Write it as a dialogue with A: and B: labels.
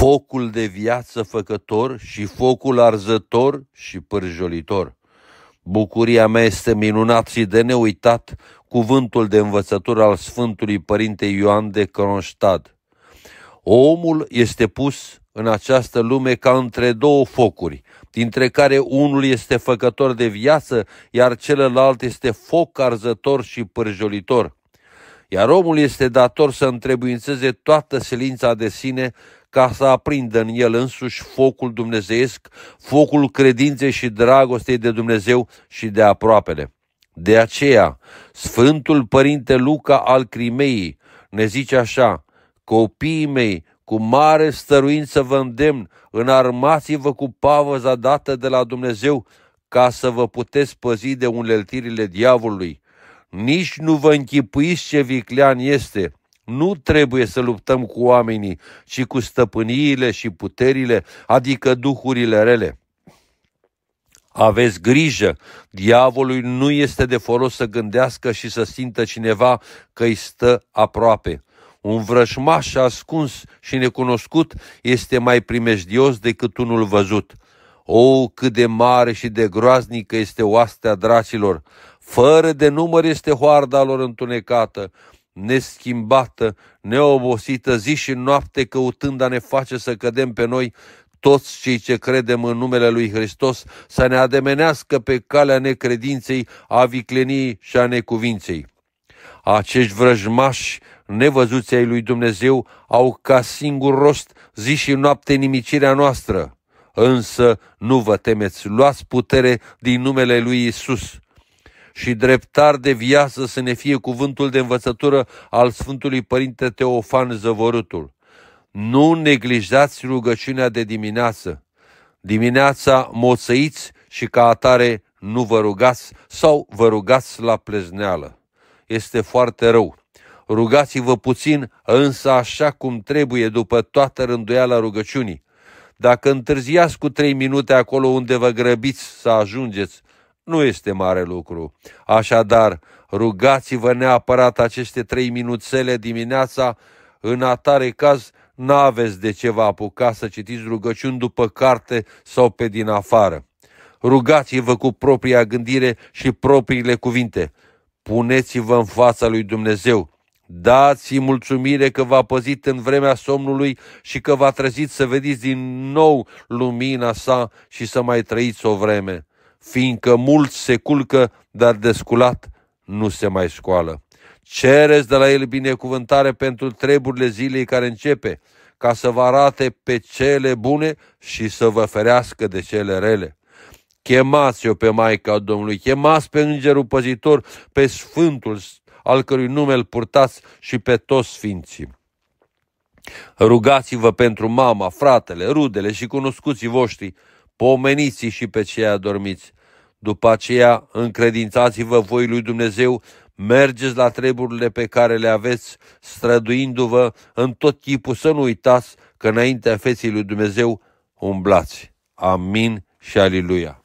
A: focul de viață făcător și focul arzător și pârjolitor. Bucuria mea este minunat și de neuitat cuvântul de învățătură al Sfântului Părinte Ioan de Cronstad. Omul este pus în această lume ca între două focuri, dintre care unul este făcător de viață, iar celălalt este foc arzător și pârjolitor iar omul este dator să întrebuințeze toată silința de sine ca să aprindă în el însuși focul dumnezeiesc, focul credinței și dragostei de Dumnezeu și de aproapele. De aceea, Sfântul Părinte Luca al Crimeii ne zice așa, Copiii mei, cu mare stăruință vă îndemn, înarmați-vă cu pavăza dată de la Dumnezeu, ca să vă puteți păzi de uneltirile diavolului. Nici nu vă închipuiți ce viclean este. Nu trebuie să luptăm cu oamenii, ci cu stăpâniile și puterile, adică duhurile rele. Aveți grijă, diavolului nu este de folos să gândească și să simtă cineva că îi stă aproape. Un vrășmaș ascuns și necunoscut este mai primejdios decât unul văzut. O, cât de mare și de groaznică este oastea dracilor! Fără de număr este hoarda lor întunecată, neschimbată, neobosită, zi și noapte căutând a ne face să cădem pe noi toți cei ce credem în numele lui Hristos să ne ademenească pe calea necredinței, a vicleniei și a necuvinței. Acești vrăjmași nevăzuți ai lui Dumnezeu au ca singur rost zi și noapte nimicirea noastră. Însă nu vă temeți, luați putere din numele lui Isus și dreptar de viață să ne fie cuvântul de învățătură al Sfântului Părinte Teofan Zăvorâtul. Nu neglijați rugăciunea de dimineață. Dimineața moțăiți și ca atare nu vă rugați sau vă rugați la plezneală. Este foarte rău. Rugați-vă puțin, însă așa cum trebuie, după toată rânduiala rugăciunii. Dacă întârziați cu trei minute acolo unde vă grăbiți să ajungeți, nu este mare lucru. Așadar, rugați-vă neapărat aceste trei minuțele dimineața, în atare caz n-aveți de ce vă apuca să citiți rugăciuni după carte sau pe din afară. Rugați-vă cu propria gândire și propriile cuvinte. Puneți-vă în fața lui Dumnezeu. Dați-i mulțumire că v-a păzit în vremea somnului și că v-a trezit să vedeți din nou lumina sa și să mai trăiți o vreme fiindcă mulți se culcă, dar desculat nu se mai scoală. Cereți de la el binecuvântare pentru treburile zilei care începe, ca să vă arate pe cele bune și să vă ferească de cele rele. Chemați-o pe Maica Domnului, chemați pe Îngerul Păzitor, pe Sfântul, al cărui nume îl purtați și pe toți Sfinții. Rugați-vă pentru mama, fratele, rudele și cunoscuții voștri, pomeniți și pe cei adormiți. După aceea, încredințați-vă voi lui Dumnezeu, mergeți la treburile pe care le aveți, străduindu-vă în tot chipul să nu uitați că înaintea feții lui Dumnezeu umblați. Amin și aliluia!